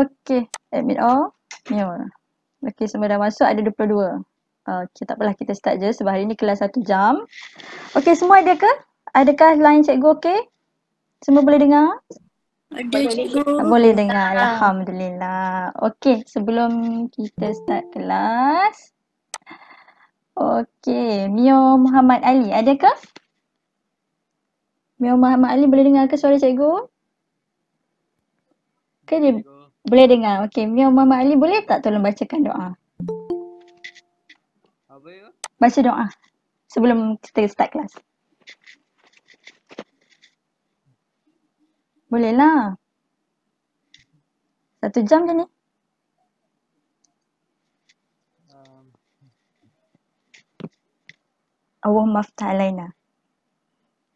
Okay, admit all. Yeah. Okay, semua dah masuk. Ada 22. Okay, tak apalah kita start je sebab hari ni kelas satu jam. Okay, semua ada ke? Adakah line cikgu okay? Semua boleh dengar? boleh. Ah, boleh dengar. Alhamdulillah. Okay, sebelum kita start kelas. Okay, Mio Muhammad Ali ada ke? Mio Muhammad Ali boleh dengar ke suara cikgu? Okay, dia... Boleh dengar. Okey, Mia mama Ali boleh tak tolong bacakan doa? Apa ya? Baca doa sebelum kita start kelas. Bolehlah. Satu jam je ni. Um. Allahumma fta'alaina.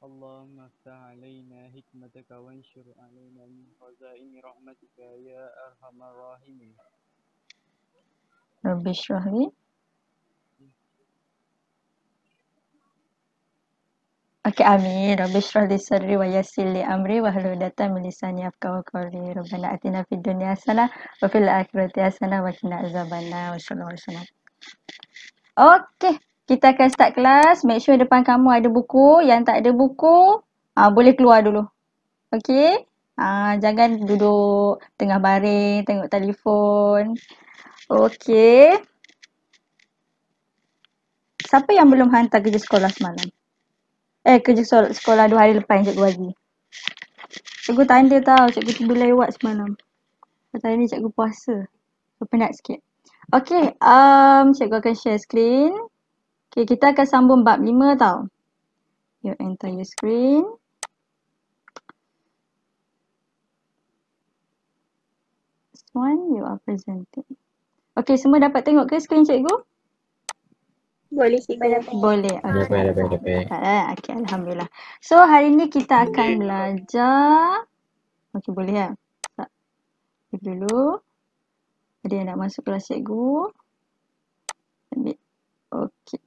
Allahumma fta'alaina. رحمتك وانشر علينا من خزائن رحمتك يا أرحم الراحمين رب اشرح Okay, amin. Rabbi syurah li sadri wa yasir li amri wa halu datang milisani afka wa qawli. Rabbana atina fi dunia sana wa fil akhirati sana wa kina azabana wa sallam wa sallam. Okay, kita akan start kelas. Make sure depan kamu ada buku. Yang tak ada buku, ah boleh keluar dulu. Okay, uh, ah, jangan duduk tengah baring tengok telefon. Okay. Siapa yang belum hantar kerja sekolah semalam? Eh kerja sekolah dua hari lepas yang cikgu bagi. Cikgu tanda tau cikgu tiba lewat semalam. Kata ni cikgu puasa. penat sikit. Okay, um, cikgu akan share screen. Okay, kita akan sambung bab 5 tau. Your screen. one you are presenting. Okay, semua dapat tengok ke screen cikgu? Boleh cikgu dapat. Boleh. Boleh. Dapat, dapat, dapat. Eh, okay, Alhamdulillah. So, hari ni kita akan belajar. Okay, boleh ya? Tak. Okay, dulu. Ada yang nak masuk kelas cikgu? Okay.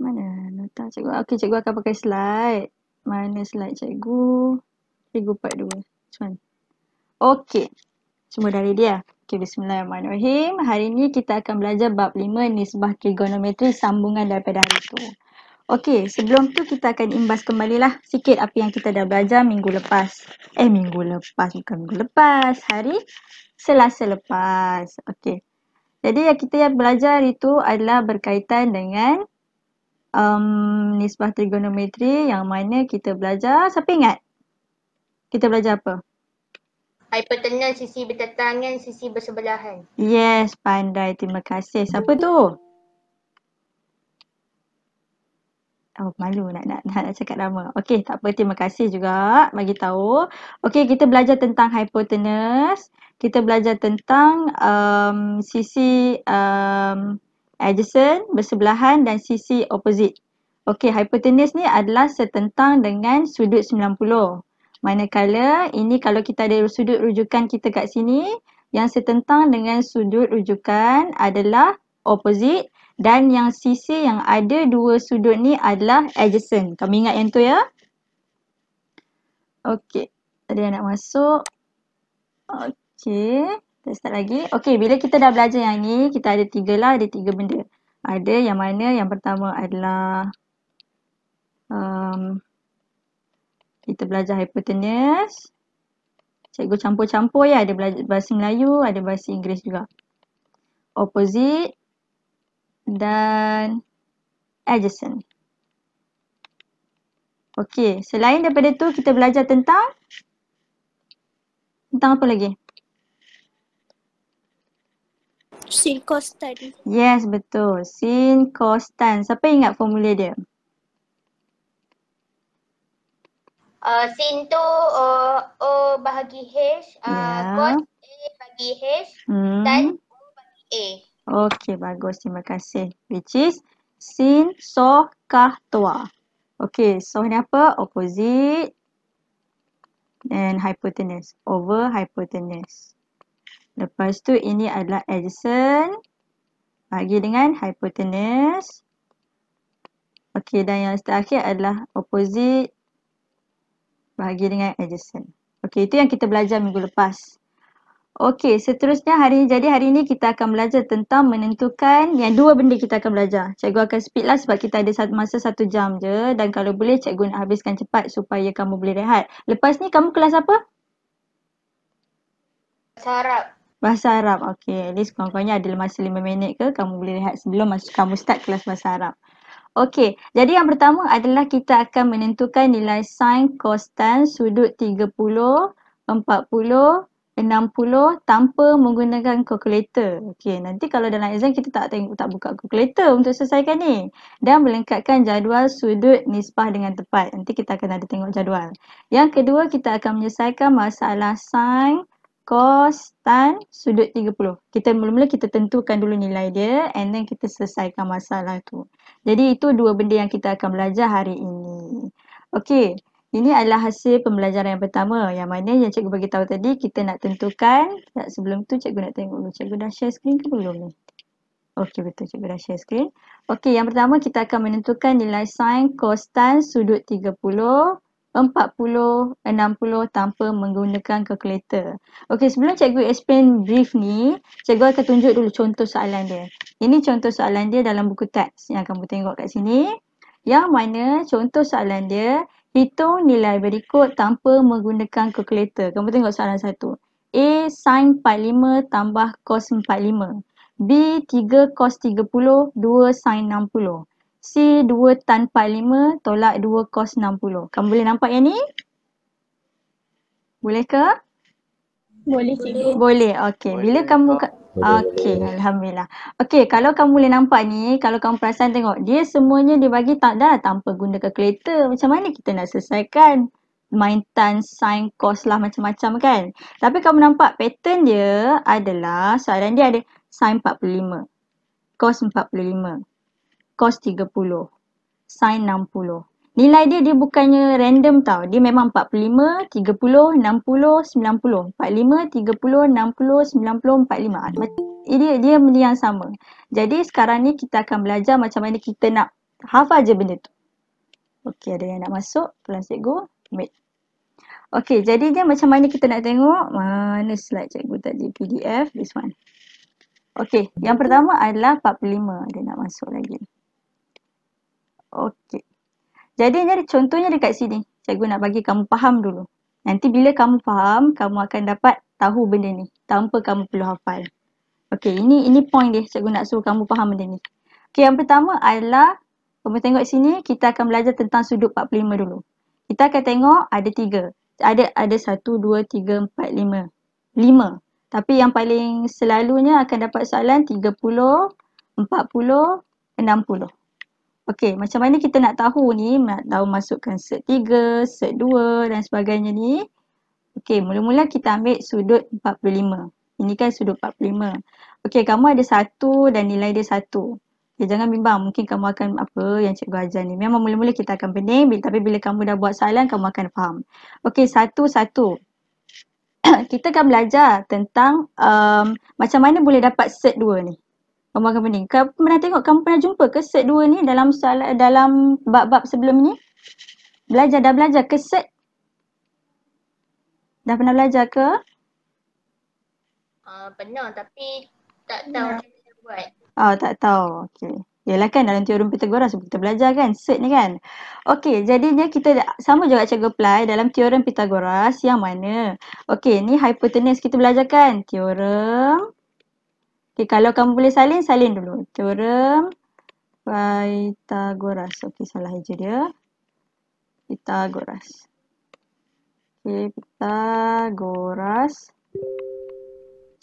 Mana nota cikgu? Okay, cikgu akan pakai slide. Mana slide cikgu? Cikgu part 2. Cuman. Okay semua dari dia. Okay, bismillahirrahmanirrahim. Hari ini kita akan belajar bab lima nisbah trigonometri sambungan daripada hari itu. Okey, sebelum tu kita akan imbas kembali lah sikit apa yang kita dah belajar minggu lepas. Eh, minggu lepas bukan minggu lepas. Hari selasa lepas. Okey. Jadi yang kita yang belajar itu adalah berkaitan dengan um, nisbah trigonometri yang mana kita belajar. Siapa ingat? Kita belajar apa? Hypertenan sisi bertentangan, sisi bersebelahan. Yes, pandai. Terima kasih. Siapa tu? Oh, malu nak nak nak, nak cakap nama. Okey, tak apa. Terima kasih juga bagi tahu. Okey, kita belajar tentang hypotenus. Kita belajar tentang um, sisi um, adjacent, bersebelahan dan sisi opposite. Okey, hypotenus ni adalah setentang dengan sudut 90. Manakala ini kalau kita ada sudut rujukan kita kat sini yang setentang dengan sudut rujukan adalah opposite dan yang sisi yang ada dua sudut ni adalah adjacent. Kamu ingat yang tu ya? Okey. Tadi nak masuk. Okey. Kita start lagi. Okey, bila kita dah belajar yang ni, kita ada tiga lah, ada tiga benda. Ada yang mana yang pertama adalah um, kita belajar hypotenuse. Cikgu campur-campur ya. Ada bahasa Melayu, ada bahasa Inggeris juga. Opposite dan adjacent. Okey, selain daripada tu kita belajar tentang tentang apa lagi? Sin cos tan. Yes, betul. Sin cos tan. Siapa ingat formula dia? Hmm. uh, sin tu uh, o, bagi h, uh, yeah. cos a bagi h hmm. dan o bagi a. Okey, bagus. Terima kasih. Which is sin so kah tua. Okey, so ni apa? Opposite and hypotenuse. Over hypotenuse. Lepas tu ini adalah adjacent bagi dengan hypotenuse. Okey, dan yang terakhir adalah opposite bahagi dengan adjacent. Okey, itu yang kita belajar minggu lepas. Okey, seterusnya hari ini. jadi hari ini kita akan belajar tentang menentukan yang dua benda kita akan belajar. Cikgu akan speed lah sebab kita ada satu masa satu jam je dan kalau boleh cikgu nak habiskan cepat supaya kamu boleh rehat. Lepas ni kamu kelas apa? Bahasa Arab. Bahasa Arab, okey. At least kurang-kurangnya ada masa lima minit ke kamu boleh rehat sebelum kamu start kelas Bahasa Arab. Okey, jadi yang pertama adalah kita akan menentukan nilai sin tan sudut 30, 40, 60 tanpa menggunakan kalkulator. Okey, nanti kalau dalam exam kita tak tengok tak buka kalkulator untuk selesaikan ni. Dan melengkapkan jadual sudut nisbah dengan tepat. Nanti kita akan ada tengok jadual. Yang kedua, kita akan menyelesaikan masalah sin kos tan sudut 30. Kita mula-mula kita tentukan dulu nilai dia and then kita selesaikan masalah tu. Jadi itu dua benda yang kita akan belajar hari ini. Okey, ini adalah hasil pembelajaran yang pertama yang mana yang cikgu bagi tahu tadi kita nak tentukan. Tak sebelum tu cikgu nak tengok dulu. Cikgu dah share screen ke belum ni? Okey betul cikgu dah share screen. Okey yang pertama kita akan menentukan nilai sin kos tan sudut 30 40, 60 tanpa menggunakan kalkulator. Okey, sebelum cikgu explain brief ni, cikgu akan tunjuk dulu contoh soalan dia. Ini contoh soalan dia dalam buku teks yang kamu tengok kat sini. Yang mana contoh soalan dia, hitung nilai berikut tanpa menggunakan kalkulator. Kamu tengok soalan satu. A sin 45 tambah cos 45. B 3 cos 30, 2 sin 60. C2 tanpa 5 tolak 2 cos 60. Kamu boleh nampak yang ni? Boleh ke? Boleh cikgu. Boleh. Okey. Bila boleh. kamu Okey, alhamdulillah. Okey, kalau kamu boleh nampak ni, kalau kamu perasan tengok, dia semuanya dia bagi tak ada tanpa guna kalkulator. Macam mana kita nak selesaikan main tan, sin, cos lah macam-macam kan? Tapi kamu nampak pattern dia adalah soalan dia ada sin 45, cos 45 cos 30 sin 60. Nilai dia dia bukannya random tau. Dia memang 45, 30, 60, 90. 45, 30, 60, 90, 45. Dia, dia benda yang sama. Jadi sekarang ni kita akan belajar macam mana kita nak hafal je benda tu. Okey ada yang nak masuk. Tuan cikgu. Wait. Okey jadi dia macam mana kita nak tengok. Mana slide cikgu tadi PDF. This one. Okey, yang pertama adalah 45. Dia nak masuk lagi. Okey. Jadi ni contohnya dekat sini. Cikgu nak bagi kamu faham dulu. Nanti bila kamu faham, kamu akan dapat tahu benda ni tanpa kamu perlu hafal. Okey, ini ini point dia cikgu nak suruh kamu faham benda ni. Okey, yang pertama adalah kamu tengok sini, kita akan belajar tentang sudut 45 dulu. Kita akan tengok ada tiga. Ada ada satu, dua, tiga, empat, lima. Lima. Tapi yang paling selalunya akan dapat soalan puluh, enam puluh. Okey, macam mana kita nak tahu ni, nak tahu masukkan set tiga, set dua dan sebagainya ni. Okey, mula-mula kita ambil sudut 45. Ini kan sudut 45. Okey, kamu ada satu dan nilai dia satu. Okay, jangan bimbang, mungkin kamu akan apa yang cikgu ajar ni. Memang mula-mula kita akan pening, tapi bila kamu dah buat soalan, kamu akan faham. Okey, satu satu. kita akan belajar tentang um, macam mana boleh dapat set dua ni. Kamu Umar company. Kamu pernah tengok kamu pernah jumpa ke set dua ni dalam salah, dalam bab-bab sebelum ni? Belajar dah belajar ke set? Dah pernah belajar ke? Uh, pernah tapi tak tahu macam mana buat. Oh tak tahu. Okey. Yalah kan dalam teori Pythagoras kita belajar kan set ni kan. Okey, jadinya kita sama juga cikgu apply dalam teori Pythagoras yang mana? Okey, ni hypotenuse kita belajar kan? teori. Okay, kalau kamu boleh salin, salin dulu. Teorem Pythagoras. Okay, salah je dia. Pythagoras. Okay, Pythagoras.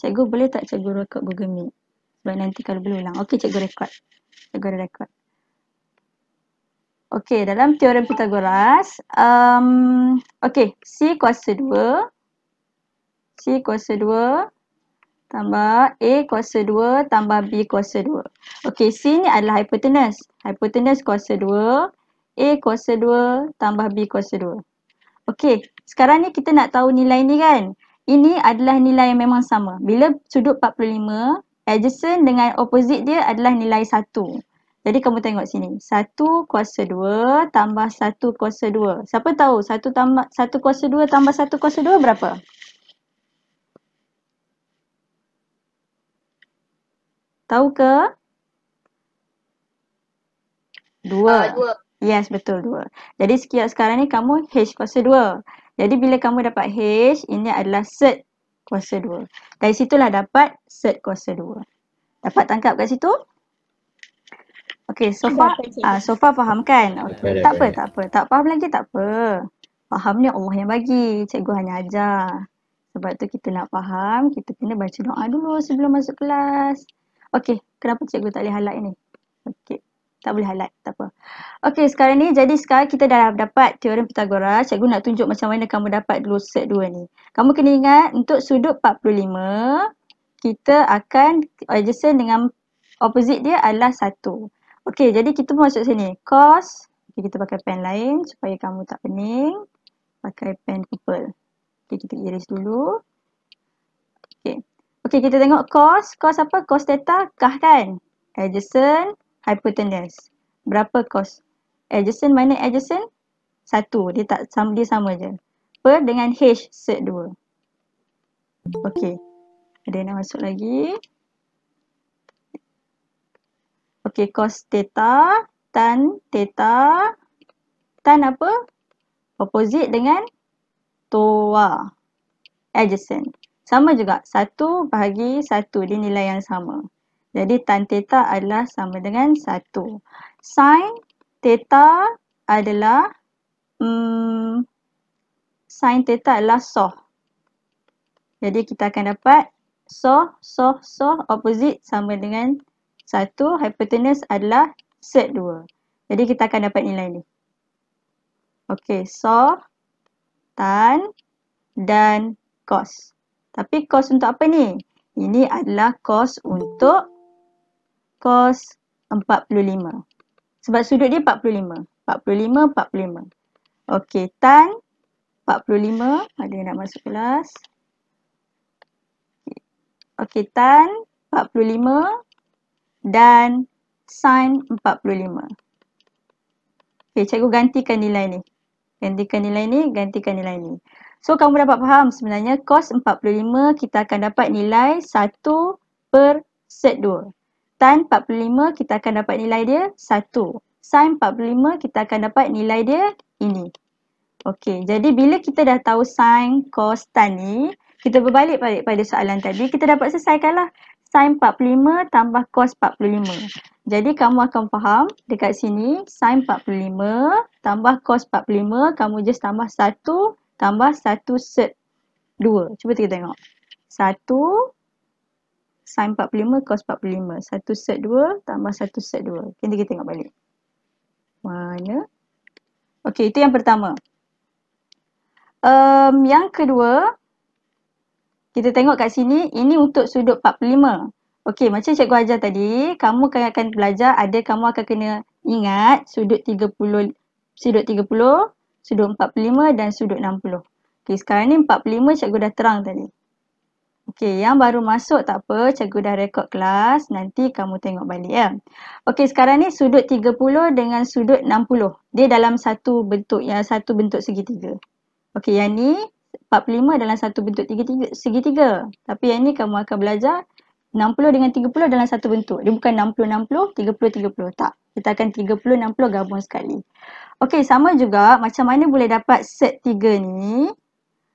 Cikgu boleh tak cikgu rekod Google Meet? Sebab nanti kalau boleh ulang. Okay, cikgu rekod. Cikgu rekod. Okay, dalam teorem Pythagoras. Um, okay, C kuasa 2. C kuasa 2 tambah A kuasa 2 tambah B kuasa 2. Okey, C ni adalah hypotenuse. Hypotenuse kuasa 2, A kuasa 2 tambah B kuasa 2. Okey, sekarang ni kita nak tahu nilai ni kan? Ini adalah nilai yang memang sama. Bila sudut 45, adjacent dengan opposite dia adalah nilai 1. Jadi kamu tengok sini. 1 kuasa 2 tambah 1 kuasa 2. Siapa tahu 1, tambah, 1 kuasa 2 tambah 1 kuasa 2 berapa? tahu ke? Dua. Uh, dua. Yes, betul dua. Jadi sekiranya sekarang ni kamu H kuasa dua. Jadi bila kamu dapat H, ini adalah set kuasa dua. Dari situlah dapat set kuasa dua. Dapat tangkap kat situ? Okay, so far, ah, uh, so far faham kan? Okay. Baik, tak, baik. tak apa, tak apa. Tak faham lagi, tak apa. Faham ni Allah yang bagi. Cikgu hanya ajar. Sebab tu kita nak faham, kita kena baca doa dulu sebelum masuk kelas. Okey, kenapa cikgu tak boleh highlight ni? Okey, tak boleh highlight, tak apa. Okey, sekarang ni, jadi sekarang kita dah dapat teorem Pythagoras. Cikgu nak tunjuk macam mana kamu dapat dulu set dua ni. Kamu kena ingat, untuk sudut 45, kita akan adjacent dengan opposite dia adalah satu. Okey, jadi kita masuk sini. Cos, okay, kita pakai pen lain supaya kamu tak pening. Pakai pen purple. Okey, kita iris dulu. Okay kita tengok cos. Cos apa? Cos theta kah kan? Adjacent, hypotenuse. Berapa cos? Adjacent mana adjacent? Satu. Dia tak sama, dia sama je. Per dengan H set dua. Okay Ada nak masuk lagi. Okay cos theta tan theta tan apa? Opposite dengan toa. Adjacent. Sama juga, satu bahagi satu, dia nilai yang sama. Jadi tan theta adalah sama dengan satu. Sin theta adalah mm, sin theta adalah soh. Jadi kita akan dapat soh, soh, soh, opposite sama dengan satu. Hypotenuse adalah set dua. Jadi kita akan dapat nilai ni. Okey, soh, tan dan cos. Tapi kos untuk apa ni? Ini adalah kos untuk kos 45. Sebab sudut dia 45. 45, 45. Okey, tan 45. Ada yang nak masuk kelas. Okey, tan 45 dan sin 45. Okey, cikgu gantikan nilai ni. Gantikan nilai ni, gantikan nilai ni. So kamu dapat faham sebenarnya cos 45 kita akan dapat nilai 1 per set 2. Tan 45 kita akan dapat nilai dia 1. Sin 45 kita akan dapat nilai dia ini. Okey, jadi bila kita dah tahu sin, cos, tan ni, kita berbalik balik pada soalan tadi, kita dapat selesaikanlah sin 45 tambah cos 45. Jadi kamu akan faham dekat sini sin 45 tambah cos 45 kamu just tambah tambah satu set dua, Cuba kita tengok. satu sin 45 cos 45. satu set dua tambah satu set dua, Kita kan kita tengok balik. Mana? Okey, itu yang pertama. Um, yang kedua, kita tengok kat sini, ini untuk sudut 45. Okey, macam cikgu ajar tadi, kamu akan belajar ada kamu akan kena ingat sudut 30, sudut 30, sudut 45 dan sudut 60. Okey, sekarang ni 45 cikgu dah terang tadi. Okey, yang baru masuk tak apa, cikgu dah rekod kelas, nanti kamu tengok balik ya. Okey, sekarang ni sudut 30 dengan sudut 60. Dia dalam satu bentuk, yang satu bentuk segitiga. Okey, yang ni 45 dalam satu bentuk segitiga, segitiga. Tapi yang ni kamu akan belajar 60 dengan 30 dalam satu bentuk. Dia bukan 60-60, 30-30. Tak kita akan 30 60 gabung sekali. Okey sama juga macam mana boleh dapat set 3 ni?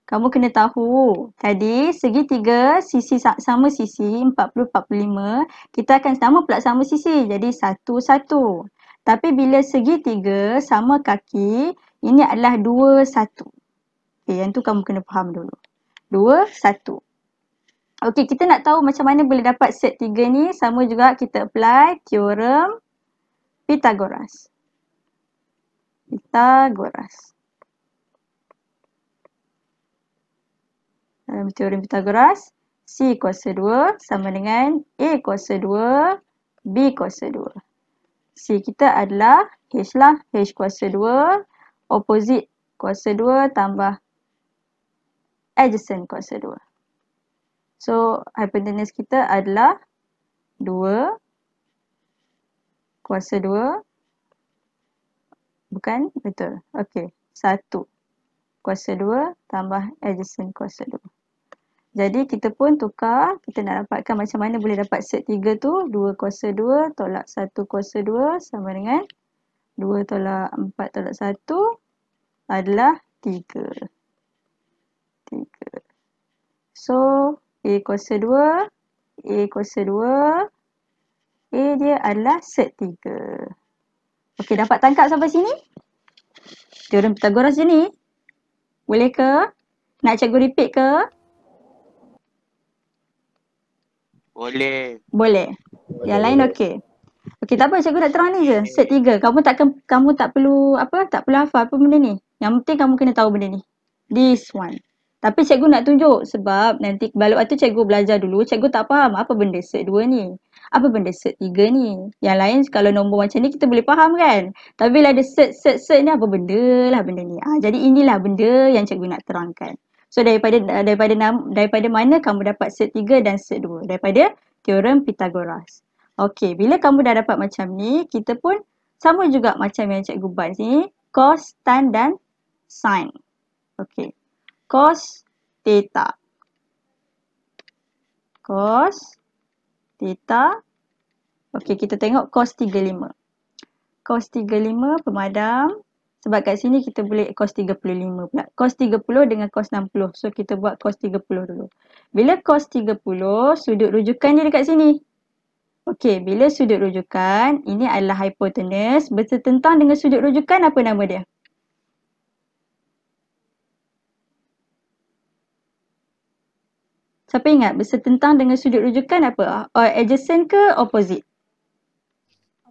Kamu kena tahu tadi segi 3 sisi sama sisi 40 45 kita akan sama pula sama sisi jadi satu satu. Tapi bila segi 3 sama kaki ini adalah dua satu. Okey yang tu kamu kena faham dulu. Dua satu. Okey, kita nak tahu macam mana boleh dapat set tiga ni, sama juga kita apply theorem Pitágoras. Pitágoras. Dalam teori Pitágoras, C kuasa 2 sama dengan A kuasa 2, B kuasa 2. C kita adalah H lah, H kuasa 2, opposite kuasa 2 tambah adjacent kuasa 2. So, hypotenuse kita adalah 2 kuasa dua, bukan betul okey satu kuasa dua tambah adjacent kuasa dua. jadi kita pun tukar kita nak dapatkan macam mana boleh dapat set 3 tu dua kuasa dua tolak satu kuasa dua sama dengan dua tolak empat tolak satu adalah tiga. Tiga. so a kuasa dua a kuasa dua A dia adalah set tiga. Okey, dapat tangkap sampai sini? Teorem Pythagoras je ni. Boleh ke? Nak cikgu repeat ke? Boleh. Boleh. Boleh. Yang lain okey. Okey, tak apa cikgu nak terang ni je. Set tiga. Kamu tak kamu tak perlu apa? Tak perlu hafal apa benda ni. Yang penting kamu kena tahu benda ni. This one. Tapi cikgu nak tunjuk sebab nanti balik waktu cikgu belajar dulu, cikgu tak faham apa benda set dua ni apa benda set tiga ni? Yang lain kalau nombor macam ni kita boleh faham kan? Tapi bila ada set, set, set ni apa benda lah benda ni? Ha, jadi inilah benda yang cikgu nak terangkan. So daripada daripada daripada mana kamu dapat set tiga dan set dua? Daripada teorem Pythagoras. Okey, bila kamu dah dapat macam ni, kita pun sama juga macam yang cikgu buat sini. Cos, tan dan sin. Okey. Cos theta. Cos theta. Okey, kita tengok cos 35. Cos 35 pemadam. Sebab kat sini kita boleh cos 35 pula. Cos 30 dengan cos 60. So, kita buat cos 30 dulu. Bila cos 30, sudut rujukan dia dekat sini. Okey, bila sudut rujukan, ini adalah hypotenuse. Bertentang dengan sudut rujukan, apa nama dia? Siapa ingat bersetentang dengan sudut rujukan apa? Or adjacent ke opposite?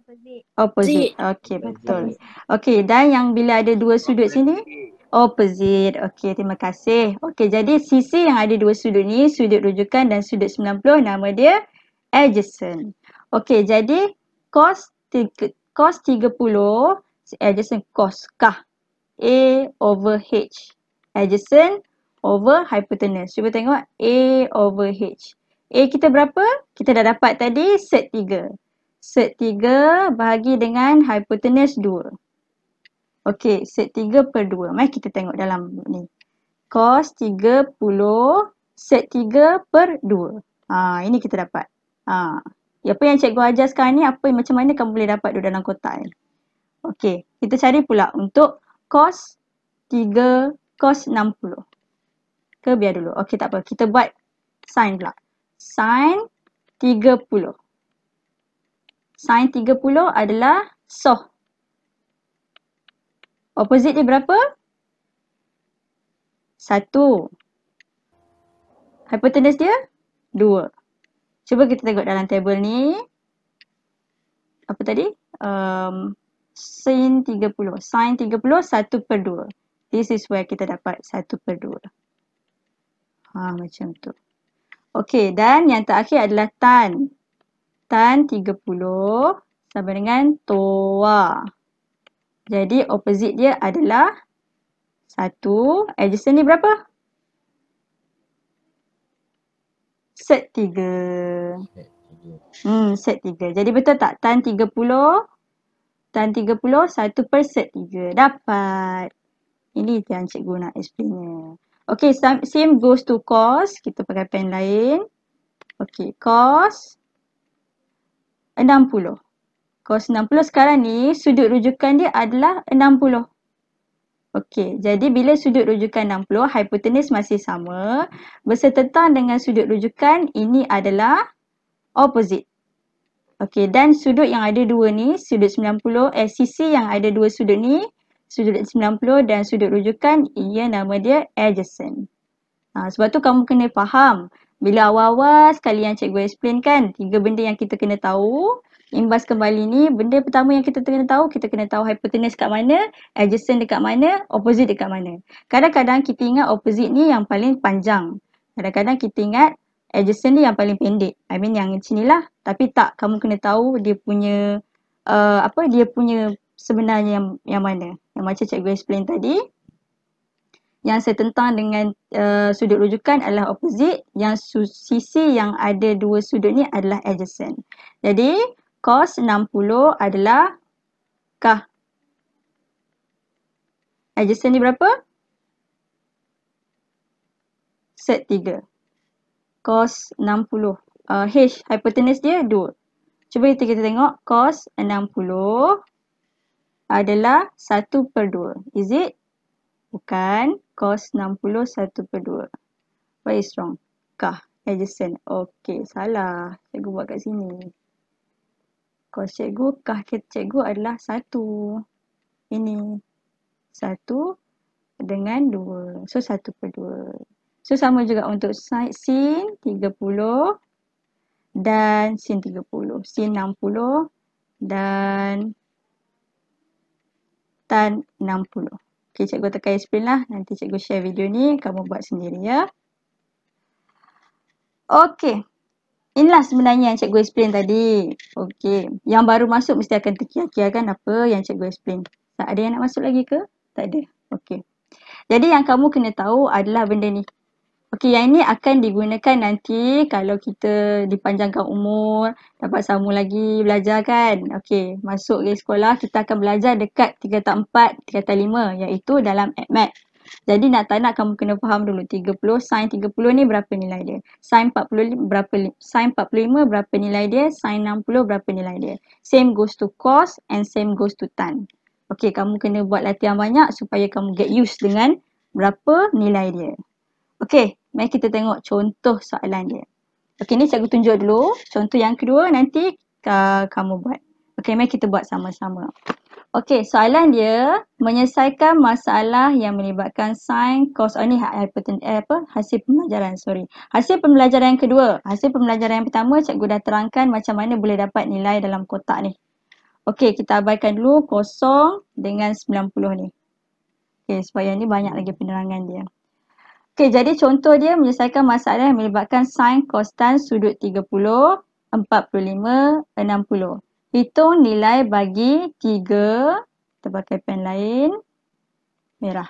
Opposite. Opposite. Okey, betul. Okey, dan yang bila ada dua sudut sini? Opposite. Okey, terima kasih. Okey, jadi sisi yang ada dua sudut ni, sudut rujukan dan sudut 90 nama dia adjacent. Okey, jadi cos cos 30 adjacent cos kah? A over H. Adjacent over hypotenuse. Cuba tengok A over H. A kita berapa? Kita dah dapat tadi set 3. Set 3 bahagi dengan hypotenuse 2. Okey, set 3 per 2. Mari kita tengok dalam ni. Cos 30 set 3 per 2. Ha, ini kita dapat. Ha. Ya, apa yang cikgu ajar sekarang ni, apa macam mana kamu boleh dapat duduk dalam kotak ni. Okey, kita cari pula untuk cos 3 cos 60 ke biar dulu. Okey tak apa. Kita buat sin pula. Sin 30. Sin 30 adalah soh. Opposite dia berapa? Satu. Hypotenuse dia? dua. Cuba kita tengok dalam table ni. Apa tadi? Um, sin 30. Sin 30, satu per dua. This is where kita dapat satu per dua. Ha, macam tu. Okey, dan yang terakhir adalah tan. Tan 30 sama dengan toa. Jadi, opposite dia adalah 1. Adjacent ni berapa? Set 3. Hmm, set 3. Jadi, betul tak? Tan 30. Tan 30, 1 per set 3. Dapat. Ini yang cikgu nak explain. -nya. Okay, same, same goes to cos. Kita pakai pen lain. Okay, cos 60. Cos 60 sekarang ni, sudut rujukan dia adalah 60. Okay, jadi bila sudut rujukan 60, hipotenis masih sama. Bersetentang dengan sudut rujukan, ini adalah opposite. Okay, dan sudut yang ada dua ni, sudut 90, eh, sisi yang ada dua sudut ni, sudut 90 dan sudut rujukan ia nama dia adjacent. Ah, ha, sebab tu kamu kena faham bila awal-awal sekali yang cikgu explain kan tiga benda yang kita kena tahu imbas kembali ni benda pertama yang kita kena tahu kita kena tahu hypotenuse kat mana adjacent dekat mana opposite dekat mana. Kadang-kadang kita ingat opposite ni yang paling panjang. Kadang-kadang kita ingat adjacent ni yang paling pendek. I mean yang lah, tapi tak kamu kena tahu dia punya uh, apa dia punya sebenarnya yang yang mana? Yang macam cikgu explain tadi. Yang saya tentang dengan uh, sudut rujukan adalah opposite. Yang su- sisi yang ada dua sudut ni adalah adjacent. Jadi, cos 60 adalah kah? Adjacent ni berapa? Set 3. Cos 60. Uh, eh, H, hypotenuse dia 2. Cuba kita, kita tengok cos adalah 1 per 2. Is it? Bukan. Cos 60 1 per 2. What is wrong? Kah? Adjacent. Okay. Salah. Cikgu buat kat sini. Cos cikgu, kah cikgu adalah 1. Ini. 1 dengan 2. So 1 per 2. So sama juga untuk sin 30 dan sin 30. Sin 60 dan soalan 60. Okey, cikgu tekan explain lah. Nanti cikgu share video ni. Kamu buat sendiri ya. Okey. Inilah sebenarnya yang cikgu explain tadi. Okey. Yang baru masuk mesti akan terkiah-kiah kan apa yang cikgu explain. Tak ada yang nak masuk lagi ke? Tak ada. Okey. Jadi yang kamu kena tahu adalah benda ni. Okey, yang ini akan digunakan nanti kalau kita dipanjangkan umur, dapat sambung lagi belajar kan. Okey, masuk ke sekolah, kita akan belajar dekat tingkatan 4, tingkatan 5 iaitu dalam AdMath. Jadi nak tak nak kamu kena faham dulu 30 sin 30 ni berapa nilai dia. Sin 40 berapa sin 45 berapa nilai dia, sin 60 berapa nilai dia. Same goes to cos and same goes to tan. Okey, kamu kena buat latihan banyak supaya kamu get used dengan berapa nilai dia. Okay, mari kita tengok contoh soalan dia. Okay ni cikgu tunjuk dulu. Contoh yang kedua nanti uh, kamu buat. Okay mari kita buat sama-sama. Okay soalan dia menyelesaikan masalah yang melibatkan sign cos oh, ni ha- eh, apa hasil pembelajaran sorry. Hasil pembelajaran yang kedua, hasil pembelajaran yang pertama cikgu dah terangkan macam mana boleh dapat nilai dalam kotak ni. Okay kita abaikan dulu kosong dengan 90 ni. Okay supaya ni banyak lagi penerangan dia. Okey, jadi contoh dia menyelesaikan masalah yang melibatkan sin, cos, sudut 30, 45, 60. Hitung nilai bagi 3, kita pakai pen lain, merah.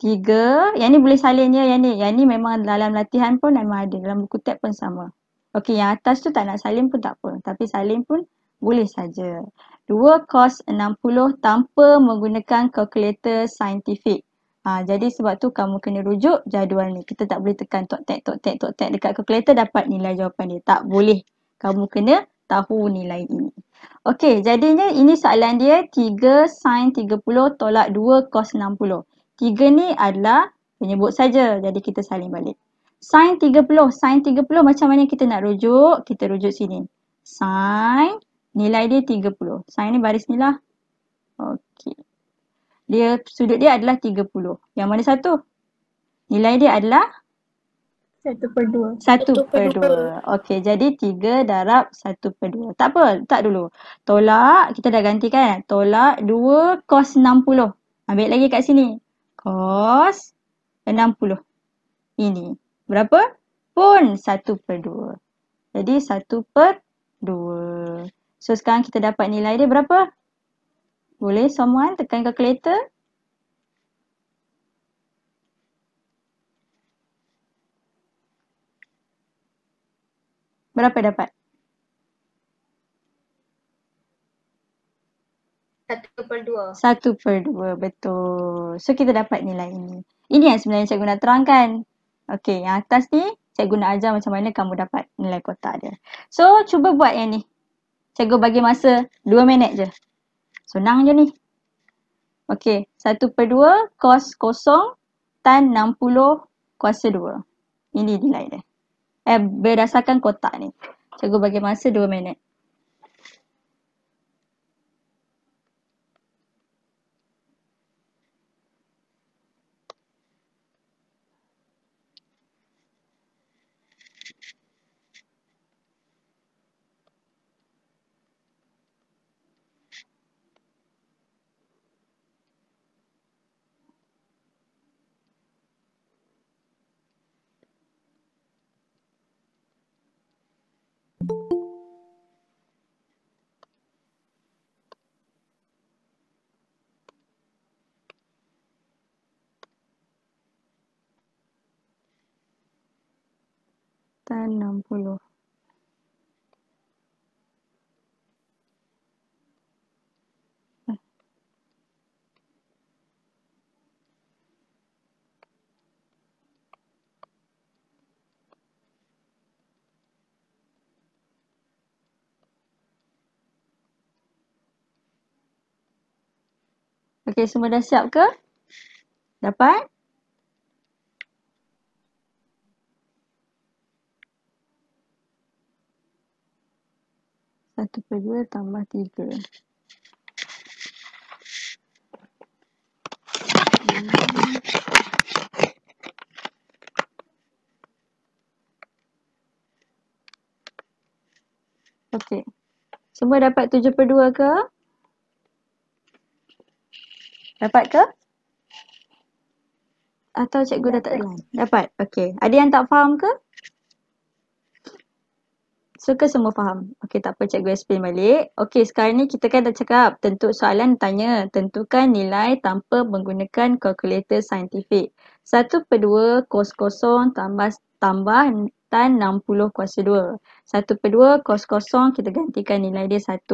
3, yang ni boleh salinnya yang ni. Yang ni memang dalam latihan pun memang ada. Dalam buku tab pun sama. Okey, yang atas tu tak nak salin pun tak apa. Tapi salin pun boleh saja. 2 cos 60 tanpa menggunakan kalkulator saintifik. Uh, jadi sebab tu kamu kena rujuk jadual ni. Kita tak boleh tekan tok tek, tok tek, tok tek dekat calculator dapat nilai jawapan dia. Tak boleh. Kamu kena tahu nilai ini. Okey, jadinya ini soalan dia 3 sin 30 tolak 2 cos 60. 3 ni adalah penyebut saja. Jadi kita saling balik. Sin 30, sin 30 macam mana kita nak rujuk? Kita rujuk sini. Sin nilai dia 30. Sin ni baris ni lah. Okey dia sudut dia adalah 30. Yang mana satu? Nilai dia adalah 1/2. 1/2. Okey, jadi 3 darab 1/2. Tak apa, tak dulu. Tolak, kita dah gantikan. kan? Tolak 2 cos 60. Ambil lagi kat sini. Cos 60. Ini. Berapa? Pun 1/2. Jadi 1/2. So sekarang kita dapat nilai dia berapa? Boleh someone tekan calculator. Berapa dapat? 1 per 2. 1 per 2, betul. So kita dapat nilai ini. Ini yang sebenarnya saya guna terangkan. Okay, yang atas ni saya guna ajar macam mana kamu dapat nilai kotak dia. So cuba buat yang ni. Cikgu bagi masa 2 minit je. Senang je ni. Okey, 1 per 2 cos kosong tan 60 kuasa 2. Ini nilai dia. Eh, berdasarkan kotak ni. Cikgu bagi masa 2 minit. kata 60. Okey, semua dah siap ke? Dapat? Satu per dua tambah tiga. Okey. Semua dapat tujuh per dua ke? Dapat ke? Atau cikgu dah tak dengar? Dapat? Okey. Ada yang tak faham ke? So ke semua faham? Okay tak apa cikgu explain balik. Okay sekarang ni kita kan dah cakap tentu soalan tanya tentukan nilai tanpa menggunakan kalkulator saintifik. 1 per 2 kos kosong tambah tambah tan 60 kuasa 2. 1 per 2 kos kosong kita gantikan nilai dia 1.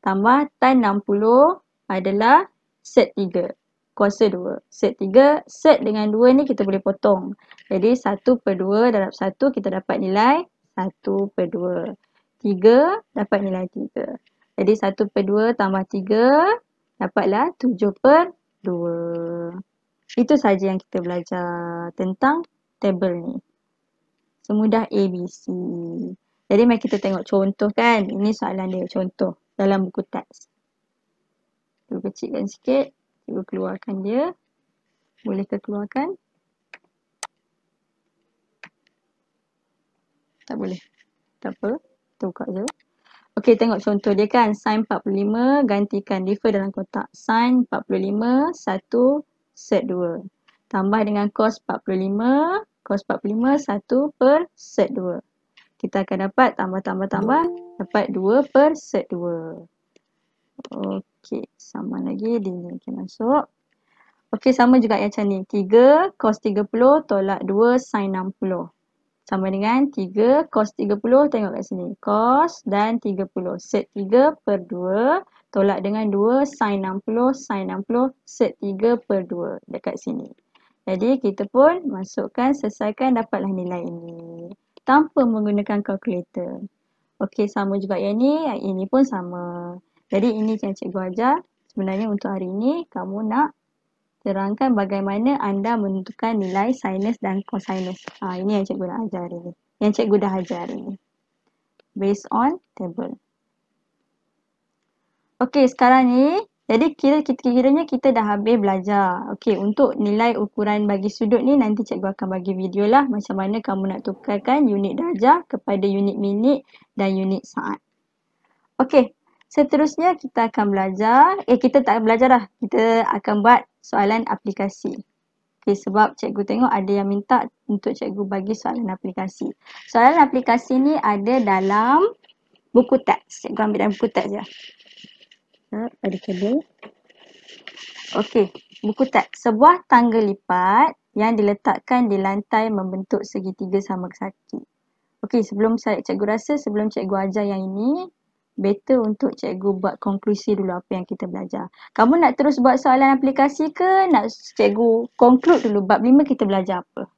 Tambah tan 60 adalah set 3 kuasa 2. Set 3, set dengan 2 ni kita boleh potong. Jadi 1 per 2 darab 1 kita dapat nilai satu per dua, tiga dapat nilai tiga. Jadi satu per dua tambah tiga dapatlah tujuh per dua. Itu sahaja yang kita belajar tentang table ni. Semudah ABC. Jadi mari kita tengok contoh kan. Ini soalan dia contoh dalam buku teks. Cuba kecilkan sikit. kita keluarkan dia. Boleh kita keluarkan? tak boleh. Tak apa. Kita buka je. Okey, tengok contoh dia kan. Sin 45 gantikan differ dalam kotak. Sin 45, satu set 2. Tambah dengan cos 45. Cos 45, satu per set 2. Kita akan dapat tambah-tambah-tambah. Dapat 2 per set 2. Okey, sama lagi. Dini lagi masuk. Okey, sama juga yang macam ni. 3 cos 30 tolak 2 sin 60 sama dengan 3 cos 30 tengok kat sini cos dan 30 set 3 per 2 tolak dengan 2 sin 60 sin 60 set 3 per 2 dekat sini. Jadi kita pun masukkan selesaikan dapatlah nilai ini tanpa menggunakan kalkulator. Okey sama juga yang ni yang ini pun sama. Jadi ini yang cikgu ajar sebenarnya untuk hari ini kamu nak terangkan bagaimana anda menentukan nilai sinus dan cosinus. Ha, ini yang cikgu dah ajar hari ini. Yang cikgu dah ajar hari ini. Based on table. Okey, sekarang ni, jadi kira kita kiranya kita dah habis belajar. Okey, untuk nilai ukuran bagi sudut ni nanti cikgu akan bagi video lah macam mana kamu nak tukarkan unit darjah kepada unit minit dan unit saat. Okey, seterusnya kita akan belajar. Eh, kita tak belajar dah. Kita akan buat soalan aplikasi. Okay, sebab cikgu tengok ada yang minta untuk cikgu bagi soalan aplikasi. Soalan aplikasi ni ada dalam buku teks. Cikgu ambil dalam buku teks je. Ha, ada kabel. Okey, buku teks. Sebuah tangga lipat yang diletakkan di lantai membentuk segitiga sama kaki. Okey, sebelum saya cikgu rasa sebelum cikgu ajar yang ini, better untuk cikgu buat konklusi dulu apa yang kita belajar. Kamu nak terus buat soalan aplikasi ke nak cikgu conclude dulu bab lima kita belajar apa?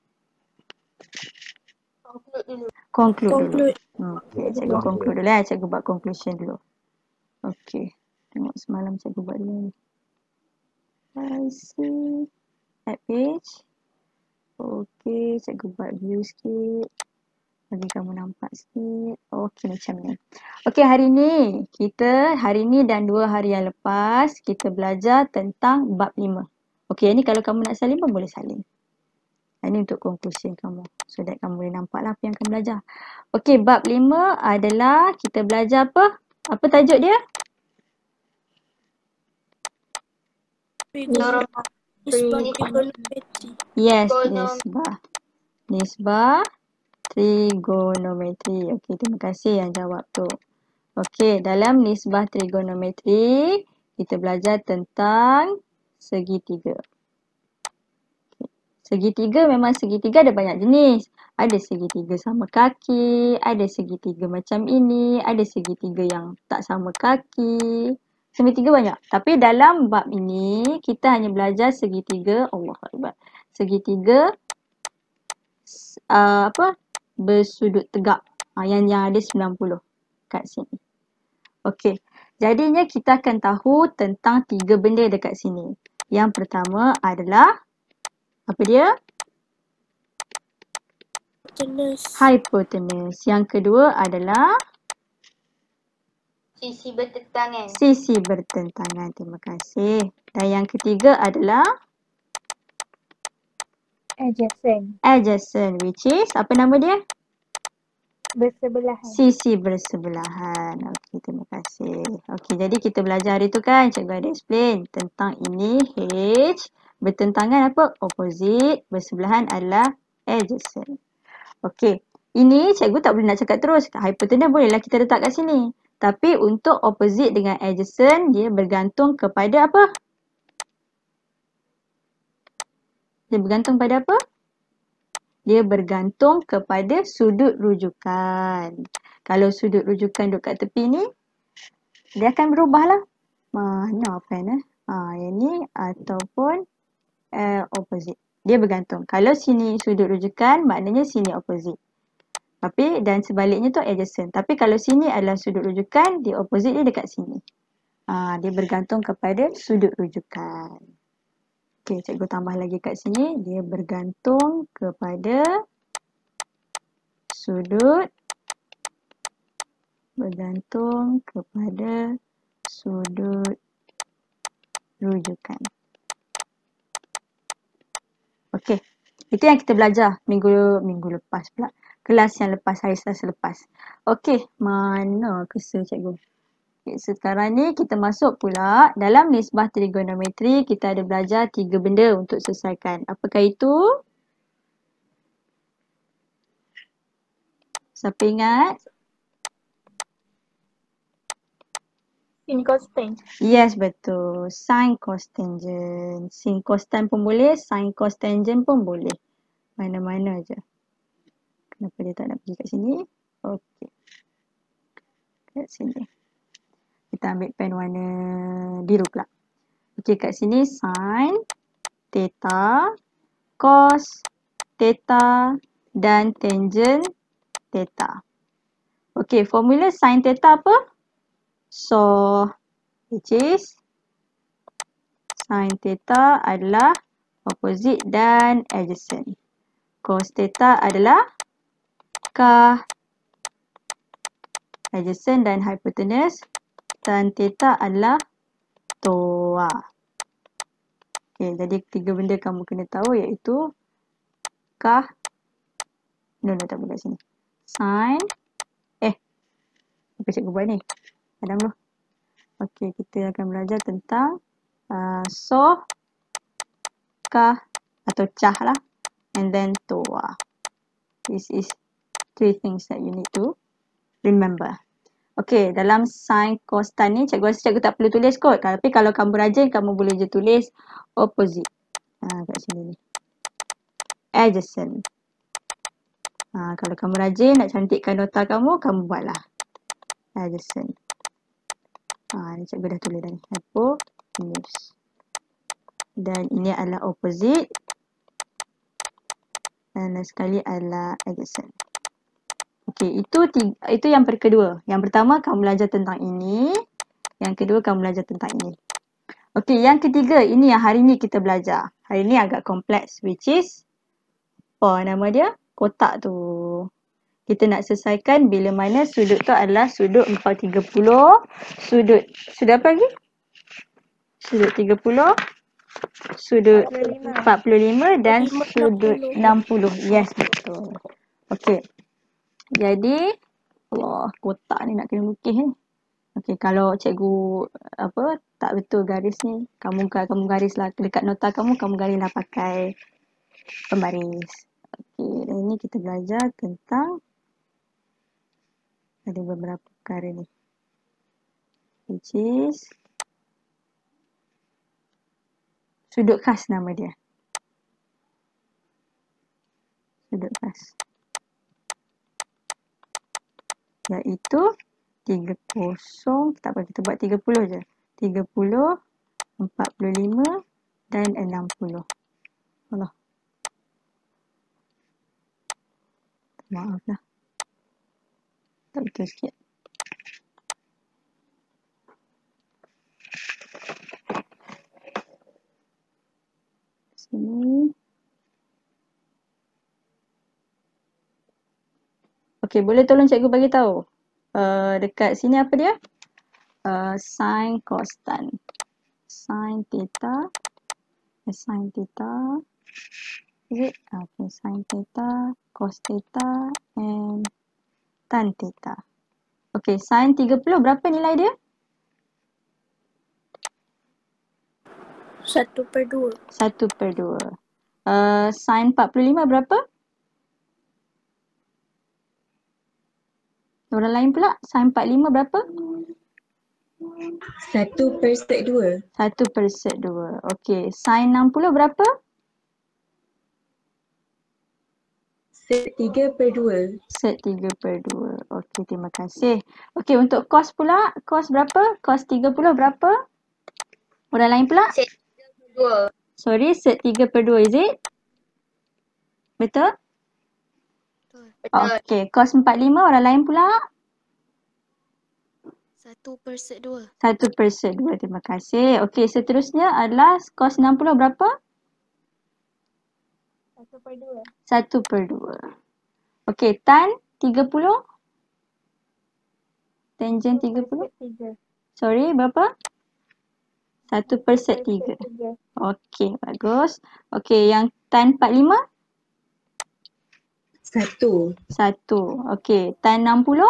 Conclude dulu. Conclude, conclude. dulu. Hmm, okay, cikgu conclude dulu ya. Cikgu buat conclusion dulu. Okay. Tengok semalam cikgu buat dulu. I see. At page. Okay, cikgu buat view sikit. Bagi kamu nampak sikit. Okey macam ni. Okey hari ni kita hari ni dan dua hari yang lepas kita belajar tentang bab lima. Okey ni kalau kamu nak salin pun boleh salin. Ini untuk konklusi kamu. So that kamu boleh nampak lah apa yang kamu belajar. Okey bab lima adalah kita belajar apa? Apa tajuk dia? Nisbah. Yes, Nisbah. Nisbah. Trigonometri. Okey, terima kasih yang jawab tu. Okey, dalam nisbah trigonometri, kita belajar tentang segitiga. Segitiga memang segitiga ada banyak jenis. Ada segitiga sama kaki, ada segitiga macam ini, ada segitiga yang tak sama kaki. Segitiga banyak. Tapi dalam bab ini, kita hanya belajar segitiga, Allah Akbar. Segitiga, uh, apa, bersudut tegak ha, yang yang ada 90 kat sini. Okey. Jadinya kita akan tahu tentang tiga benda dekat sini. Yang pertama adalah apa dia? Hypotenuse. Hypotenuse. Yang kedua adalah sisi bertentangan. Sisi bertentangan. Terima kasih. Dan yang ketiga adalah Adjacent. Eh, eh, adjacent which is apa nama dia? Bersebelahan. Sisi bersebelahan. Okey, terima kasih. Okey, jadi kita belajar hari tu kan cikgu ada explain tentang ini H bertentangan apa? Opposite, bersebelahan adalah adjacent. Eh, Okey, ini cikgu tak boleh nak cakap terus. Hypotenuse bolehlah kita letak kat sini. Tapi untuk opposite dengan adjacent, dia bergantung kepada apa? Dia bergantung pada apa? Dia bergantung kepada sudut rujukan. Kalau sudut rujukan duduk kat tepi ni, dia akan berubah lah. Ah, apa pen eh? Ha, yang ni ataupun eh opposite. Dia bergantung. Kalau sini sudut rujukan, maknanya sini opposite. Tapi dan sebaliknya tu adjacent. Tapi kalau sini adalah sudut rujukan, dia opposite dia dekat sini. Ah dia bergantung kepada sudut rujukan. Okey, cikgu tambah lagi kat sini. Dia bergantung kepada sudut. Bergantung kepada sudut rujukan. Okey, itu yang kita belajar minggu minggu lepas pula. Kelas yang lepas, hari selesai lepas. Okey, mana kesa cikgu? Okay, sekarang ni kita masuk pula dalam nisbah trigonometri kita ada belajar tiga benda untuk selesaikan. Apakah itu? Siapa ingat? Sin cosine. Yes betul. Sin cos, tangent. Sin cos cosine pun boleh, sin cos tangent pun boleh. Mana-mana aja. Kenapa dia tak nak pergi kat sini? Okey. Kat sini kita ambil pen warna biru pula. Okey kat sini sin theta cos theta dan tangent theta. Okey formula sin theta apa? So which is sin theta adalah opposite dan adjacent. Cos theta adalah ka adjacent dan hypotenuse dan theta adalah toa. Okay, jadi tiga benda kamu kena tahu iaitu kah no no tak boleh sini. Sin eh apa cikgu buat ni? Adam lu. Okey, kita akan belajar tentang uh, so kah atau cah lah and then toa. This is three things that you need to remember. Okey, dalam sin kostan ni cikgu rasa cikgu tak perlu tulis kot. Tapi kalau kamu rajin kamu boleh je tulis opposite. Ha kat sini ni. Adjacent. Ha kalau kamu rajin nak cantikkan nota kamu, kamu buatlah. Adjacent. Ha ni cikgu dah tulis dah ni. Apo? Dan ini adalah opposite. Dan sekali adalah adjacent. Okey, itu tiga, itu yang kedua. Yang pertama kamu belajar tentang ini. Yang kedua kamu belajar tentang ini. Okey, yang ketiga ini yang hari ni kita belajar. Hari ni agak kompleks which is apa nama dia? Kotak tu. Kita nak selesaikan bila mana sudut tu adalah sudut 430, sudut sudut apa lagi? Sudut 30 sudut 45, 45 dan 45, sudut 60. 60. Yes, betul. Okey. Jadi, Allah, kotak ni nak kena lukis Eh. Okey, kalau cikgu apa tak betul garis ni, kamu kamu garislah lah dekat nota kamu, kamu garislah pakai pembaris. Okey, dan ini kita belajar tentang ada beberapa perkara ni. Which is sudut khas nama dia. Sudut khas iaitu 30. Tak apa, kita buat 30 je. 30, 45 dan 60. Allah. Maaf lah. Tak betul sikit. Okey, boleh tolong cikgu bagi tahu uh, dekat sini apa dia? Uh, sine cos tan. Sine theta. Eh, sin theta. Is it? Okay, sin theta, cos theta and tan theta. Okey, sine 30 berapa nilai dia? 1 per 2. 1 per 2. Uh, sine 45 berapa? 45. Orang lain pula sign 45 berapa? 1 per set 2. 1 per set 2. Okey. Sign 60 berapa? Set 3 per 2. Set 3 per 2. Okey. Terima kasih. Okey. Untuk kos pula. Kos berapa? Kos 30 berapa? Orang lain pula? Set 3 per 2. Sorry. Set 3 per 2 is it? Betul? Okey, kos 45 orang lain pula? satu per dua satu 1 dua Terima kasih. Okey, seterusnya adalah kos 60 berapa? satu per dua. Satu per dua. Okey, tan 30? Tangent 30? 3. Sorry, berapa? satu per tiga. 3. 3. Okey, bagus. Okey, yang tan 45? Satu. Satu. Okey. Tan 60?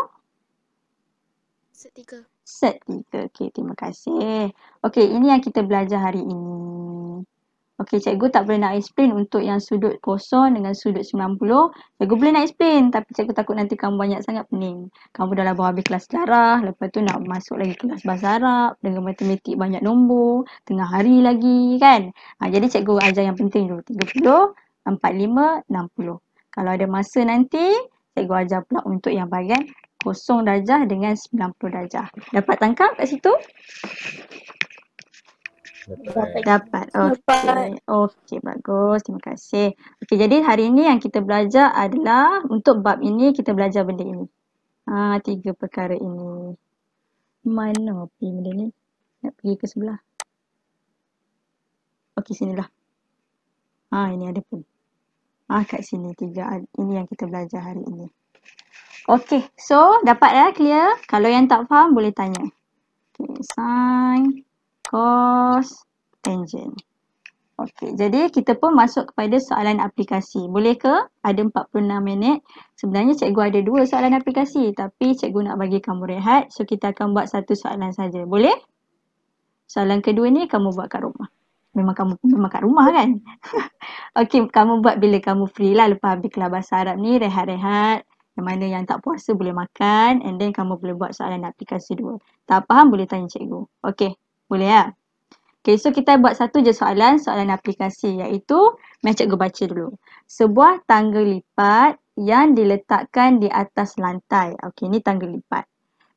Set tiga. Set tiga. Okey. Terima kasih. Okey. Ini yang kita belajar hari ini. Okey. Cikgu tak boleh nak explain untuk yang sudut kosong dengan sudut 90. Cikgu boleh nak explain tapi cikgu takut nanti kamu banyak sangat pening. Kamu dah lah habis kelas sejarah. Lepas tu nak masuk lagi kelas bahasa Arab. Dengan matematik banyak nombor. Tengah hari lagi kan. Ha, jadi cikgu ajar yang penting dulu. tiga puluh, empat lima, enam puluh. Kalau ada masa nanti, cikgu ajar pula untuk yang bahagian kosong darjah dengan 90 darjah. Dapat tangkap kat situ? Dapat. Dapat. Okey. Okey, bagus. Terima kasih. Okey, jadi hari ini yang kita belajar adalah untuk bab ini kita belajar benda ini. Ha, tiga perkara ini. Mana pergi benda ni? Nak pergi ke sebelah? Okey, sinilah. Ha, ini ada pun. Ah kat sini tiga ini yang kita belajar hari ini. Okay, so dapat dah clear? Kalau yang tak faham boleh tanya. Okey, sine, cos, tangent. Okay, jadi kita pun masuk kepada soalan aplikasi. Boleh ke? Ada 46 minit. Sebenarnya cikgu ada dua soalan aplikasi tapi cikgu nak bagi kamu rehat. So kita akan buat satu soalan saja. Boleh? Soalan kedua ni kamu buat kat rumah memang kamu hmm. memang kat rumah kan. Okey, kamu buat bila kamu free lah lepas habis kelas sarap ni, rehat-rehat. Yang mana yang tak puasa boleh makan and then kamu boleh buat soalan aplikasi dua. Tak faham boleh tanya cikgu. Okey, boleh ya? Lah. Okay, so kita buat satu je soalan, soalan aplikasi iaitu Mari cikgu baca dulu. Sebuah tangga lipat yang diletakkan di atas lantai. Okay, ni tangga lipat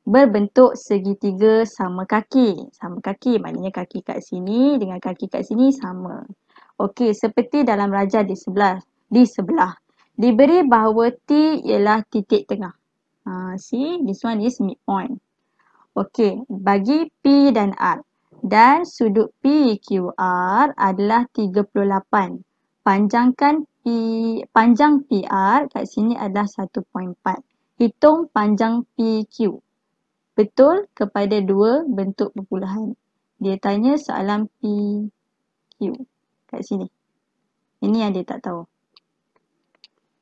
berbentuk segitiga sama kaki. Sama kaki maknanya kaki kat sini dengan kaki kat sini sama. Okey, seperti dalam rajah di sebelah. Di sebelah. Diberi bahawa T ialah titik tengah. Ha, see, this one is midpoint. Okey, bagi P dan R. Dan sudut PQR adalah 38. Panjangkan P, panjang PR kat sini adalah 1.4. Hitung panjang PQ betul kepada dua bentuk perpuluhan. Dia tanya soalan PQ kat sini. Ini yang dia tak tahu.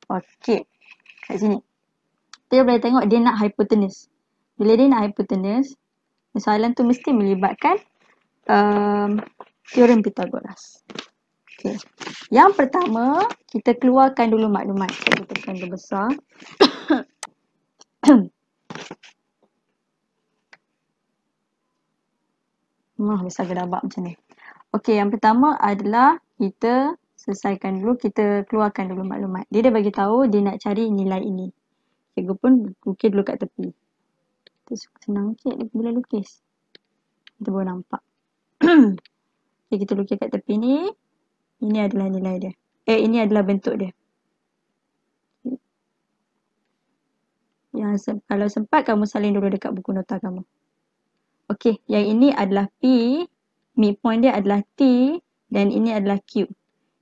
Okey. Kat sini. Kita boleh tengok dia nak hypotenuse. Bila dia nak hypotenuse, soalan tu mesti melibatkan um, teorem Pythagoras. Okey. Yang pertama, kita keluarkan dulu maklumat. Kita tekan dia besar. Wah, besar gelabak macam ni. Okey, yang pertama adalah kita selesaikan dulu, kita keluarkan dulu maklumat. Dia dah bagi tahu dia nak cari nilai ini. Cikgu pun lukis dulu kat tepi. Kita senang cik dia bila lukis. Kita baru nampak. okay, kita lukis kat tepi ni. Ini adalah nilai dia. Eh, ini adalah bentuk dia. Yang se kalau sempat, kamu salin dulu dekat buku nota kamu. Okey, yang ini adalah P, midpoint dia adalah T dan ini adalah Q.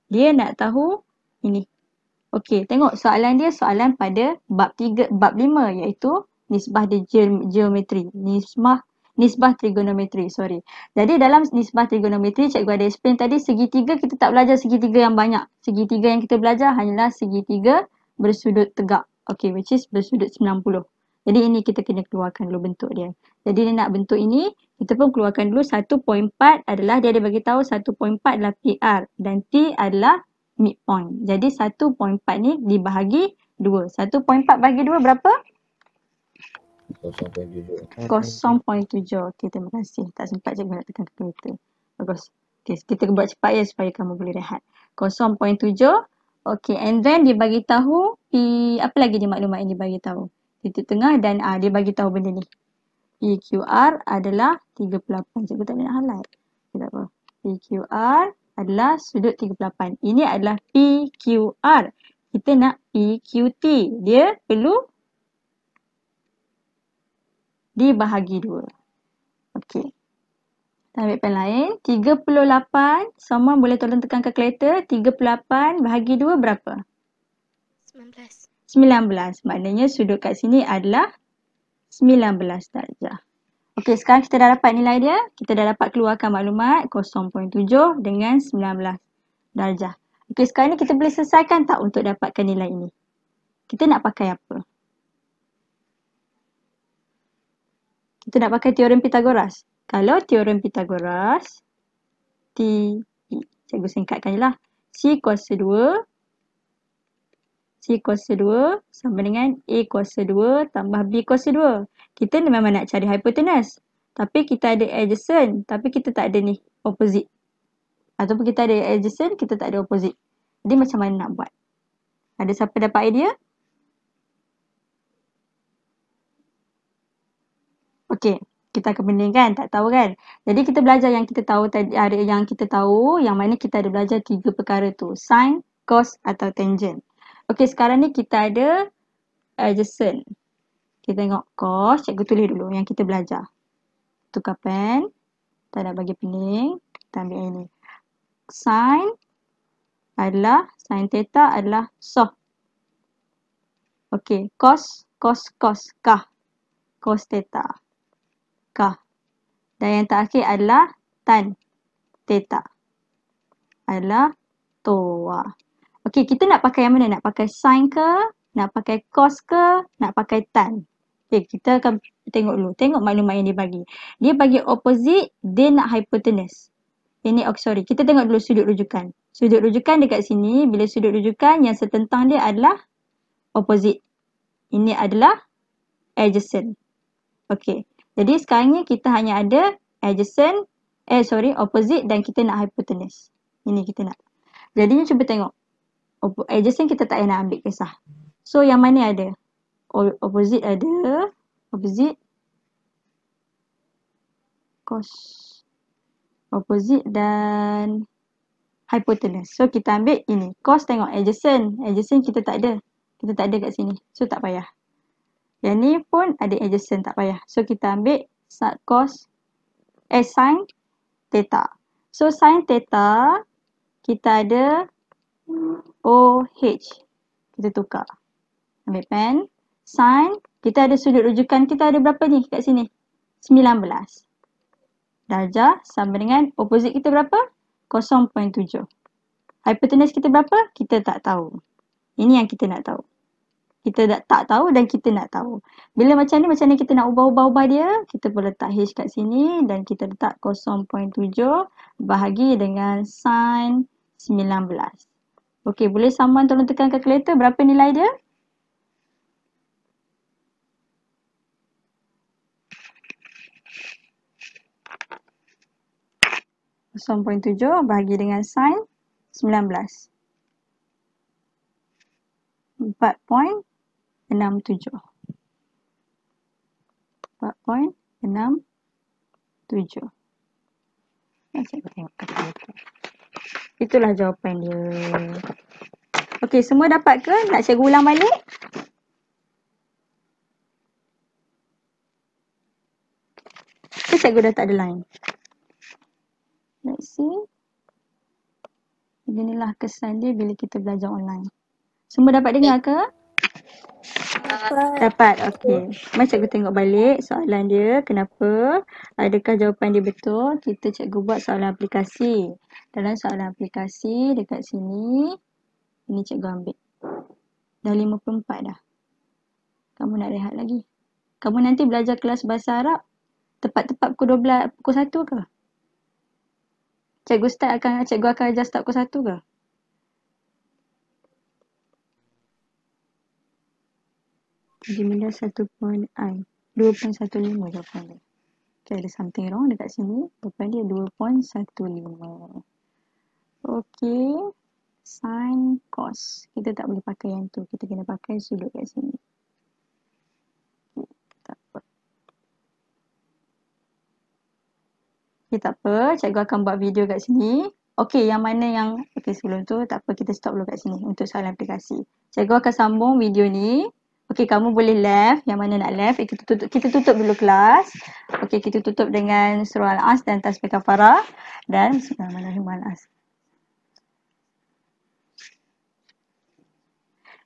Dia nak tahu ini. Okey, tengok soalan dia soalan pada bab 3 bab 5 iaitu nisbah di geometri, nisbah nisbah trigonometri, sorry. Jadi dalam nisbah trigonometri cikgu ada explain tadi segitiga kita tak belajar segitiga yang banyak. Segitiga yang kita belajar hanyalah segitiga bersudut tegak. Okey, which is bersudut 90. Jadi ini kita kena keluarkan dulu bentuk dia. Jadi dia nak bentuk ini, kita pun keluarkan dulu 1.4 adalah dia ada bagi tahu 1.4 adalah PR dan T adalah midpoint. Jadi 1.4 ni dibahagi 2. 1.4 bagi 2 berapa? 0.7. 0.7. Okey, terima kasih. Tak sempat cikgu nak tekan kereta. Bagus. Okay, kita buat cepat ya supaya kamu boleh rehat. 0.7. Okey, and then dia bagi tahu P... apa lagi dia maklumat yang dia bagi tahu? titik tengah dan uh, dia bagi tahu benda ni. PQR adalah 38. Cikgu tak nak highlight. Okay, apa. PQR adalah sudut 38. Ini adalah PQR. Kita nak PQT. Dia perlu dibahagi dua. Okey. Kita ambil pen lain. 38 sama boleh tolong tekan kalkulator. 38 bahagi dua berapa? 19. 19. Maknanya sudut kat sini adalah 19 darjah. Okey, sekarang kita dah dapat nilai dia. Kita dah dapat keluarkan maklumat 0.7 dengan 19 darjah. Okey, sekarang ni kita boleh selesaikan tak untuk dapatkan nilai ini? Kita nak pakai apa? Kita nak pakai teorem Pythagoras. Kalau teorem Pythagoras, T, e, cikgu singkatkan je lah. C kuasa 2 kuasa 2 sama dengan A kuasa 2 tambah B kuasa 2. Kita ni memang nak cari hypotenuse. Tapi kita ada adjacent. Tapi kita tak ada ni opposite. Ataupun kita ada adjacent, kita tak ada opposite. Jadi macam mana nak buat? Ada siapa dapat idea? Okay. Kita akan bandingkan. Tak tahu kan? Jadi kita belajar yang kita tahu tadi. Ada yang kita tahu yang mana kita ada belajar tiga perkara tu. Sine, cos atau tangent. Okey sekarang ni kita ada adjacent. Uh, kita tengok cos. Cikgu tulis dulu yang kita belajar. Tukar pen. Tak nak bagi pening. Kita ambil ini. Sin adalah sin theta adalah soh. Okey. Cos, cos, cos. Kah. Cos theta. Kah. Dan yang terakhir adalah tan theta. Adalah toa. Okay, kita nak pakai yang mana? Nak pakai sign ke? Nak pakai cos ke? Nak pakai tan? Okay, kita akan tengok dulu. Tengok maklumat yang dia bagi. Dia bagi opposite, dia nak hypotenuse. Ini, oh sorry. Kita tengok dulu sudut rujukan. Sudut rujukan dekat sini, bila sudut rujukan yang setentang dia adalah opposite. Ini adalah adjacent. Okay. Jadi sekarang ni kita hanya ada adjacent, eh sorry, opposite dan kita nak hypotenuse. Ini kita nak. Jadi ni cuba tengok. Op- adjacent eh, kita tak nak ambil kisah. So yang mana ada? O- opposite ada. Opposite. Cos. Opposite dan hypotenuse. So kita ambil ini. Cos tengok adjacent. Adjacent kita tak ada. Kita tak ada kat sini. So tak payah. Yang ni pun ada adjacent tak payah. So kita ambil sub cos eh sin theta. So sin theta kita ada O H Kita tukar. Ambil pen. Sign. Kita ada sudut rujukan kita ada berapa ni kat sini? 19. Darjah sama dengan opposite kita berapa? 0.7. Hypotenuse kita berapa? Kita tak tahu. Ini yang kita nak tahu. Kita dah tak tahu dan kita nak tahu. Bila macam ni, macam ni kita nak ubah-ubah-ubah dia. Kita boleh letak H kat sini dan kita letak 0.7 bahagi dengan sin 19. Okey, boleh saman tolong tekan kalkulator berapa nilai dia? Kosong poin tujuh bahagi dengan sin sembilan belas. Empat poin enam tujuh. Empat poin enam tujuh. Okay. Itulah jawapan dia. Okey, semua dapat ke? Nak cikgu ulang balik? Ke cikgu dah tak ada line? Let's see. Beginilah kesan dia bila kita belajar online. Semua dapat dengar eh. ke? Dapat. Dapat. Okey. Mari cikgu tengok balik soalan dia. Kenapa? Adakah jawapan dia betul? Kita cikgu buat soalan aplikasi. Dalam soalan aplikasi dekat sini. Ini cikgu ambil. Dah 54 dah. Kamu nak rehat lagi. Kamu nanti belajar kelas bahasa Arab tepat-tepat pukul 12 pukul 1 ke? Cikgu start akan cikgu akan ajar start pukul 1 ke? di mana satu pun I. Dua pun satu lima jawapan dia. Okay, ada something wrong dekat sini. Jawapan dia dua pun satu lima. Okay. Sign cos. Kita tak boleh pakai yang tu. Kita kena pakai sudut kat sini. Okay, tak apa. Cikgu akan buat video kat sini. Okey, yang mana yang... Okey, sebelum tu tak apa. Kita stop dulu kat sini untuk soalan aplikasi. Cikgu akan sambung video ni. Okey, kamu boleh left. Yang mana nak left? Kita tutup, kita tutup dulu kelas. Okey, kita tutup dengan surah Al-As dan tasbih kafarah dan bismillahirrahmanirrahim Al-As.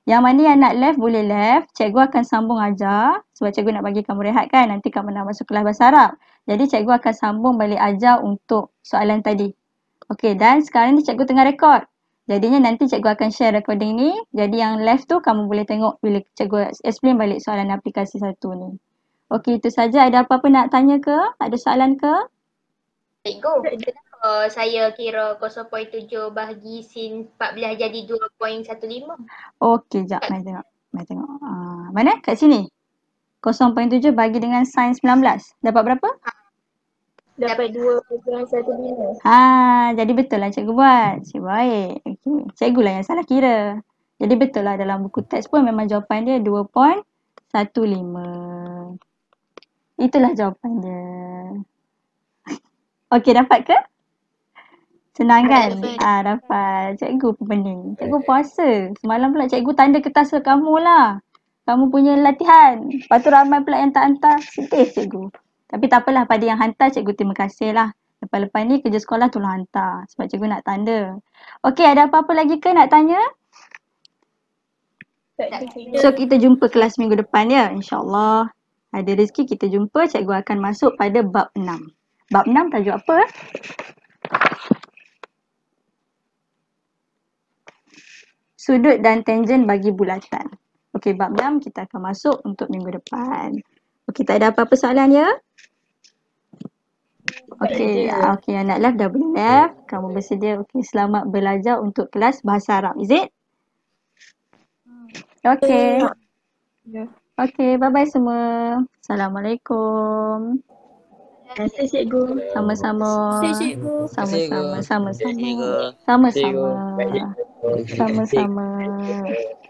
Yang mana yang nak left boleh left. Cikgu akan sambung ajar sebab cikgu nak bagi kamu rehat kan. Nanti kamu nak masuk kelas bahasa Arab. Jadi cikgu akan sambung balik ajar untuk soalan tadi. Okey, dan sekarang ni cikgu tengah rekod. Jadinya nanti cikgu akan share recording ni. Jadi yang left tu kamu boleh tengok bila cikgu explain balik soalan aplikasi satu ni. Okey itu saja. Ada apa-apa nak tanya ke? Ada soalan ke? Cikgu, kenapa saya kira 0.7 bahagi sin 14 jadi 2.15? Okey, jap. Mari tengok. Mari tengok. Uh, mana? Kat sini? 0.7 bagi dengan sin 19. Dapat berapa? Ha. Dapat dua satu 2.15. Ha, jadi betul lah cikgu buat. Cik baik. Okay. Cikgu lah yang salah kira. Jadi betul lah dalam buku teks pun memang jawapan dia 2.15. Itulah jawapan dia. Okey dapat ke? Senang kan? Ah dapat. Cikgu pun pening. Cikgu puasa. Semalam pula cikgu tanda kertas ke kamu lah. Kamu punya latihan. Lepas tu ramai pula yang tak hantar. Sedih cikgu. Tapi tak apalah pada yang hantar cikgu terima kasih lah. Lepas-lepas ni kerja sekolah tu lah hantar sebab cikgu nak tanda. Okey ada apa-apa lagi ke nak tanya? So kita jumpa kelas minggu depan ya insyaAllah. Ada rezeki kita jumpa cikgu akan masuk pada bab 6. Bab 6 tajuk apa? Sudut dan tangent bagi bulatan. Okey bab 6 kita akan masuk untuk minggu depan. Okey, tak ada apa-apa soalan ya? Okey, ah, okey anak left dah boleh left. Kamu bersedia okey selamat belajar untuk kelas bahasa Arab, is it? Hmm. Okey. Ya. Okey, bye-bye semua. Assalamualaikum. Terima kasih cikgu. Sama-sama. Terima kasih cikgu. Sama-sama. Sama-sama. Sama-sama. Sama-sama.